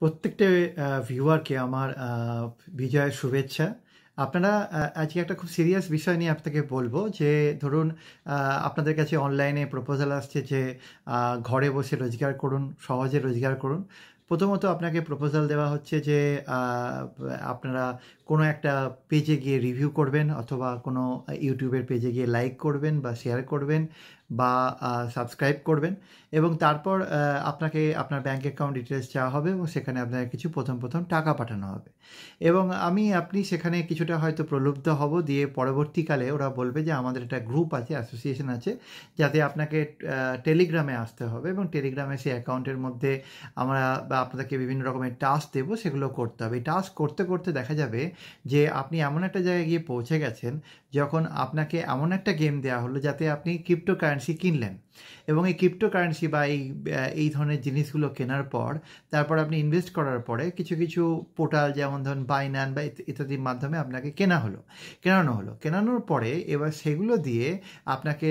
প্রত্যেকটা ভিউয়ারকে আমার বিজয়ের শুভেচ্ছা আপনারা আজকে একটা খুব সিরিয়াস বিষয় নিয়ে আপনাকে বলবো যে ধরুন আপনাদের কাছে অনলাইনে প্রপোজাল আসছে যে ঘরে বসে রোজগার করুন সহজে রোজগার করুন প্রথমত আপনাকে প্রপোজাল দেওয়া হচ্ছে যে আপনারা কোনো একটা পেজে গিয়ে রিভিউ করবেন অথবা কোনো ইউটিউবের পেজে গিয়ে লাইক করবেন বা শেয়ার করবেন বা সাবস্ক্রাইব করবেন এবং তারপর আপনাকে আপনার ব্যাঙ্ক অ্যাকাউন্ট ডিটেলস চাওয়া হবে এবং সেখানে আপনাকে কিছু প্রথম প্রথম টাকা পাঠানো হবে এবং আমি আপনি সেখানে কিছুটা হয়তো প্রলুব্ধ হব দিয়ে পরবর্তীকালে ওরা বলবে যে আমাদের একটা গ্রুপ আছে অ্যাসোসিয়েশন আছে যাতে আপনাকে টেলিগ্রামে আসতে হবে এবং টেলিগ্রামে সেই অ্যাকাউন্টের মধ্যে আমরা বা আপনাদেরকে বিভিন্ন রকমের টাস্ক দেবো সেগুলো করতে হবে টাস্ক করতে করতে দেখা যাবে যে আপনি এমন একটা জায়গায় গিয়ে পৌঁছে গেছেন যখন আপনাকে এমন একটা গেম দেওয়া হলো যাতে আপনি ক্রিপ্টো ক্রিপ্টোকারেন্সি কিনলেন এবং এই ক্রিপ্টোকারেন্সি বা এই এই ধরনের জিনিসগুলো কেনার পর তারপর আপনি ইনভেস্ট করার পরে কিছু কিছু পোর্টাল যেমন ধরুন বাইনান বা ইত্যাদির মাধ্যমে আপনাকে কেনা হলো কেনানো হলো কেনানোর পরে এবার সেগুলো দিয়ে আপনাকে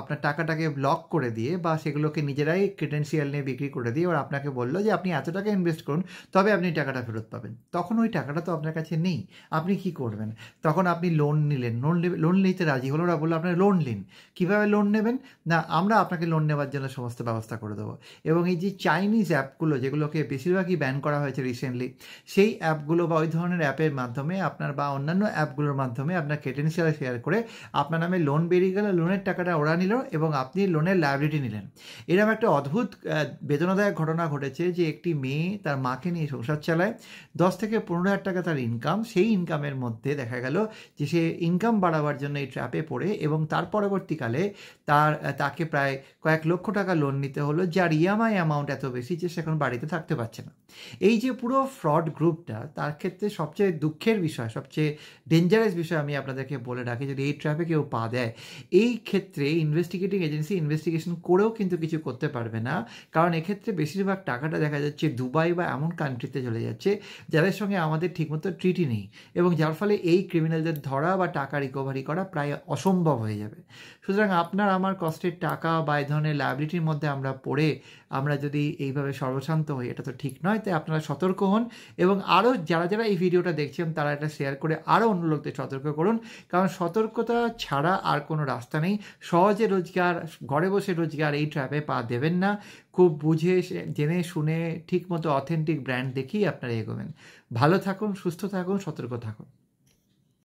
আপনার টাকাটাকে ব্লক করে দিয়ে বা সেগুলোকে নিজেরাই ক্রিডেন্সিয়াল নিয়ে বিক্রি করে দিয়ে এবার আপনাকে বললো যে আপনি এত টাকা ইনভেস্ট করুন তবে আপনি টাকাটা ফেরত পাবেন তখন ওই টাকাটা তো আপনার কাছে নেই আপনি কি করবেন তখন আপনি লোন নিলেন লোন লোন নিতে রাজি হলো ওরা বললো আপনার লোন নিন কীভাবে লোন নেবেন না আমরা আপনাকে লোন নেওয়ার জন্য সমস্ত ব্যবস্থা করে দেবো এবং এই যে চাইনিজ অ্যাপগুলো যেগুলোকে বেশিরভাগই ব্যান করা হয়েছে রিসেন্টলি সেই অ্যাপগুলো বা ওই ধরনের অ্যাপের মাধ্যমে আপনার বা অন্যান্য অ্যাপগুলোর মাধ্যমে আপনার ক্রেডেন্সিয়াল শেয়ার করে আপনার নামে লোন বেরিয়ে গেলে লোনের টাকাটা ওরা নিল এবং আপনি লোনের লাইবিলিটি নিলেন এরকম একটা অদ্ভুত বেদনাদায়ক ঘটনা ঘটেছে যে একটি মেয়ে তার মাকে নিয়ে সংসার চালায় দশ থেকে পনেরো হাজার টাকা তার ইনকাম সেই ইনকামের মধ্যে দেখা গেল যে সে ইনকাম বাড়াবার জন্য এই ট্র্যাপে পড়ে এবং তার পরবর্তীকালে তার তাকে প্রায় কয়েক লক্ষ টাকা লোন নিতে হলো যার ইএমআই e অ্যামাউন্ট এত বেশি যে সে এখন বাড়িতে থাকতে পারছে না এই যে পুরো ফ্রড গ্রুপটা তার ক্ষেত্রে সবচেয়ে দুঃখের বিষয় সবচেয়ে ডেঞ্জারাস বিষয় আমি আপনাদেরকে বলে রাখি যদি এই ট্র্যাপে কেউ পা দেয় এই ক্ষেত্রে ইনভেস্টিগেটিং এজেন্সি ইনভেস্টিগেশন করেও কিন্তু কিছু করতে পারবে না কারণ এক্ষেত্রে বেশিরভাগ টাকাটা দেখা যাচ্ছে দুবাই বা এমন কান্ট্রিতে চলে যাচ্ছে যাদের সঙ্গে আমাদের ঠিকমতো ট্রিটি নেই এবং যার ফলে এই ক্রিমিনালদের ধরা বা টাকা রিকভারি করা প্রায় অসম্ভব হয়ে যাবে সুতরাং আপনার আমার কষ্টের টাকা বা এই ধরনের লাইবিলিটির মধ্যে আমরা পড়ে আমরা যদি এইভাবে সর্বশান্ত হই এটা তো ঠিক নয় তাই আপনারা সতর্ক হন এবং আরও যারা যারা এই ভিডিওটা দেখছেন তারা এটা শেয়ার করে আরও অন্য লোকদের সতর্ক করুন কারণ সতর্কতা ছাড়া আর কোনো রাস্তা নেই সহজে রোজগার ঘরে বসে রোজগার এই ট্র্যাপে পা দেবেন না খুব বুঝে জেনে শুনে ঠিকমতো অথেন্টিক ব্র্যান্ড দেখেই আপনারা এগোবেন ভালো থাকুন সুস্থ থাকুন সতর্ক থাকুন